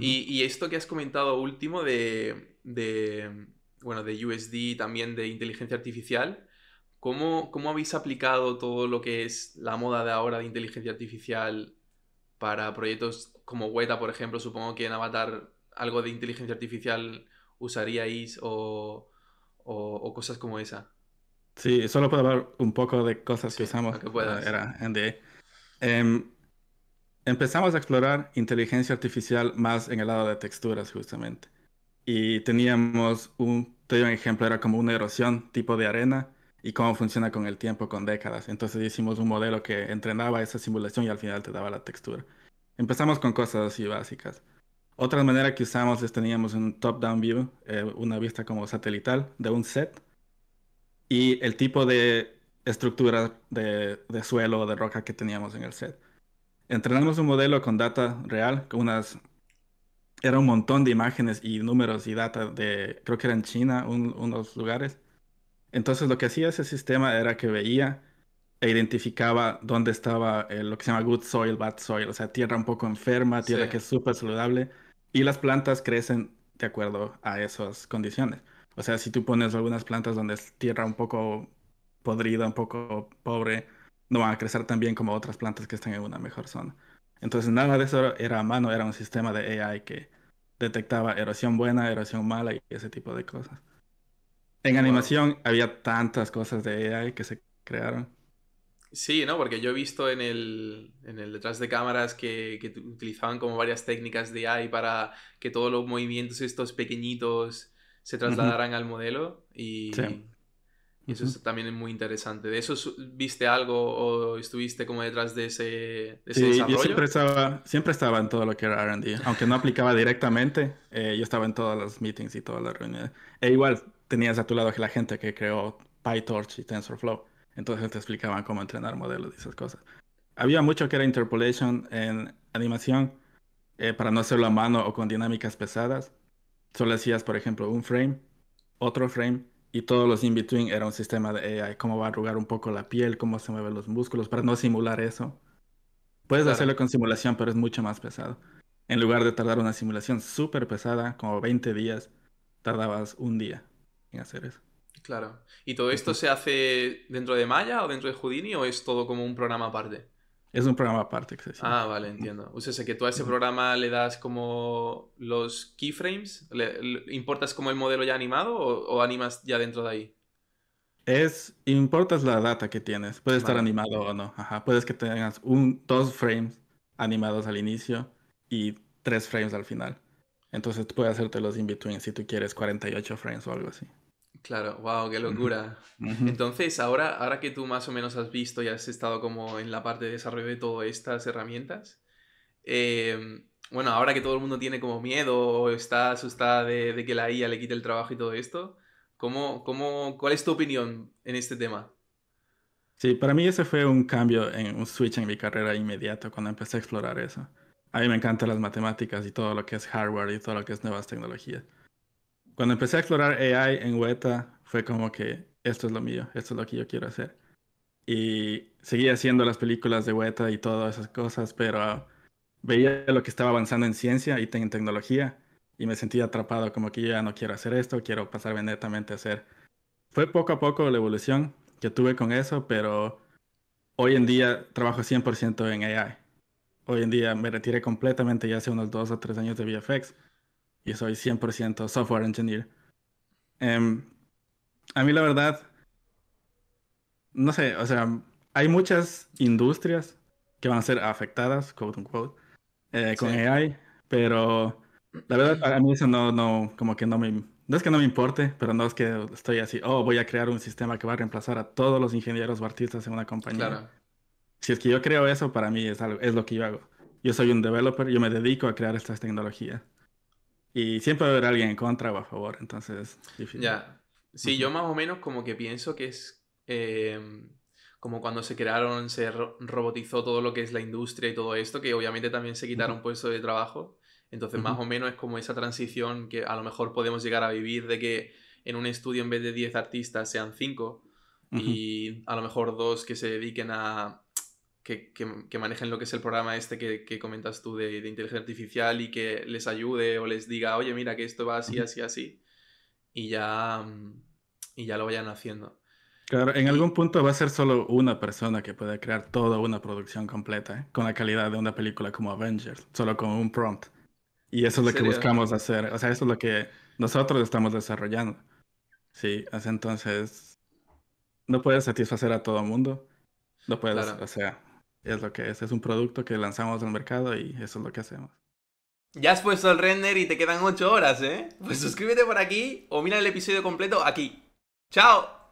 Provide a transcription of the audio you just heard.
Y, esto que has comentado último de, bueno, de USD, también de inteligencia artificial, ¿cómo, habéis aplicado todo lo que es la moda de ahora de inteligencia artificial para proyectos como Weta, por ejemplo? Supongo que en Avatar algo de inteligencia artificial usaríais o, cosas como esa. Sí, solo puedo hablar un poco de cosas que usamos. Que puedas. Eh, era, empezamos a explorar inteligencia artificial más en el lado de texturas, justamente. Y teníamos un, te un ejemplo, era como una erosión tipo de arena y cómo funciona con el tiempo, con décadas. Entonces hicimos un modelo que entrenaba esa simulación y al final te daba la textura. Empezamos con cosas así básicas. Otra manera que usamos es teníamos un top-down view, eh, una vista como satelital de un set y el tipo de estructura de, de suelo o de roca que teníamos en el set. Entrenamos un modelo con data real, con unas... Era un montón de imágenes y números y data de, creo que era en China, unos lugares. Entonces lo que hacía ese sistema era que veía e identificaba dónde estaba eh, lo que se llama good soil, bad soil, o sea, tierra un poco enferma, tierra que es súper saludable, y las plantas crecen de acuerdo a esas condiciones. O sea, si tú pones algunas plantas donde es tierra un poco podrida, un poco pobre, no van a crecer tan bien como otras plantas que están en una mejor zona. Entonces nada de eso era a mano, era un sistema de AI que detectaba erosión buena, erosión mala y ese tipo de cosas. En animación había tantas cosas de AI que se crearon. Sí, ¿no? Porque yo he visto en el, detrás de cámaras que, utilizaban como varias técnicas de AI para que todos los movimientos estos pequeñitos se trasladaran al modelo y, y eso también es muy interesante. ¿De eso viste algo o estuviste como detrás de ese, de sí, desarrollo? Yo siempre estaba, siempre estaba en todo lo que era RD. Aunque no aplicaba directamente, eh, yo estaba en todas las meetings y todas las reuniones. E igual tenías a tu lado la gente que creó PyTorch y TensorFlow. Entonces te explicaban cómo entrenar modelos y esas cosas. Había mucho que era interpolation en animación eh, para no hacerlo a mano o con dinámicas pesadas. Solo hacías, por ejemplo, un frame, otro frame y todos los in-between era un sistema de eh, AI, cómo va a arrugar un poco la piel, cómo se mueven los músculos, para no simular eso. Puedes hacerlo con simulación, pero es mucho más pesado. En lugar de tardar una simulación súper pesada, como 20 días, tardabas un día en hacer eso. Claro. ¿Y todo esto se hace dentro de Maya o dentro de Houdini o es todo como un programa aparte? Es un programa aparte. Que se ah, vale, entiendo. O sea, que tú a ese programa le das como los keyframes, le, importas como el modelo ya animado o, animas ya dentro de ahí. Es, importas la data que tienes, puede estar animado o no. Ajá, puedes que tengas un, dos frames animados al inicio y tres frames al final. Entonces puedes hacerte los in-between si tú quieres 48 frames o algo así. Claro, wow, qué locura. Entonces, ahora, ahora que tú más o menos has visto y has estado como en la parte de desarrollo de todas estas herramientas, em, bueno, ahora que todo el mundo tiene como miedo o está asustada de, que la IA le quite el trabajo y todo esto, ¿cómo, cuál es tu opinión en este tema? Sí, para mí ese fue un cambio, un switch en mi carrera inmediato cuando empecé a explorar eso. A mí me encantan las matemáticas y todo lo que es hardware y todo lo que es nuevas tecnologías cuando empecé a explorar AI en Weta, fue como que esto es lo mío, esto es lo que yo quiero hacer. Y seguía haciendo las películas de Weta y todas esas cosas, pero veía lo que estaba avanzando en ciencia y en tecnología y me sentía atrapado, como que ya no quiero hacer esto, quiero pasar netamente a hacer. Fue poco a poco la evolución que tuve con eso, pero hoy en día trabajo 100% en AI. Hoy en día me retiré completamente ya hace unos dos o tres años de VFX y soy 100% software engineer. Em, a mí la verdad, no sé, o sea, hay muchas industrias que van a ser afectadas, quote unquote, eh, con AI, pero la verdad para mí eso no, no, como que no me, no es que no me importe, pero no es que estoy así, oh, voy a crear un sistema que va a reemplazar a todos los ingenieros o artistas en una compañía. Si es que yo creo eso, para mí es, es lo que yo hago. Yo soy un developer, yo me dedico a crear estas tecnologías. Y siempre va a haber alguien en contra o a favor, entonces difícil. Ya. Sí, yo más o menos como que pienso que es em, como cuando se crearon, se robotizó todo lo que es la industria y todo esto, que obviamente también se quitaron puestos de trabajo. Entonces, más o menos es como esa transición que a lo mejor podemos llegar a vivir de que en un estudio en vez de 10 artistas sean 5 y a lo mejor dos que se dediquen a, que, que, manejen lo que es el programa este que, que comentas tú de, de, inteligencia artificial y que les ayude o les diga, oye, mira que esto va así, así, así, y ya, mm, y ya lo vayan haciendo. Claro, en algún punto va a ser solo una persona que pueda crear toda una producción completa, ¿eh? con la calidad de una película como Avengers, solo con un prompt. Y eso es lo que buscamos hacer, o sea, eso es lo que nosotros estamos desarrollando. Sí, entonces no puedes satisfacer a todo el mundo. No puedes, o sea, es lo que es. Es un producto que lanzamos al mercado y eso es lo que hacemos. Ya has puesto el render y te quedan 8 horas, ¿eh? Pues suscríbete por aquí o mira el episodio completo aquí. ¡Chao!